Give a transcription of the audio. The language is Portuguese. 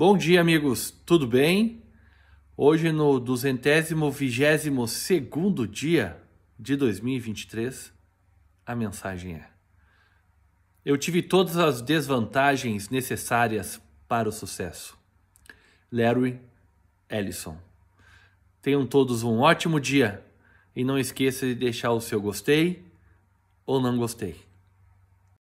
Bom dia, amigos. Tudo bem? Hoje no duzentésimo vigésimo segundo dia de 2023, a mensagem é: Eu tive todas as desvantagens necessárias para o sucesso. Larry Ellison. Tenham todos um ótimo dia e não esqueça de deixar o seu gostei ou não gostei.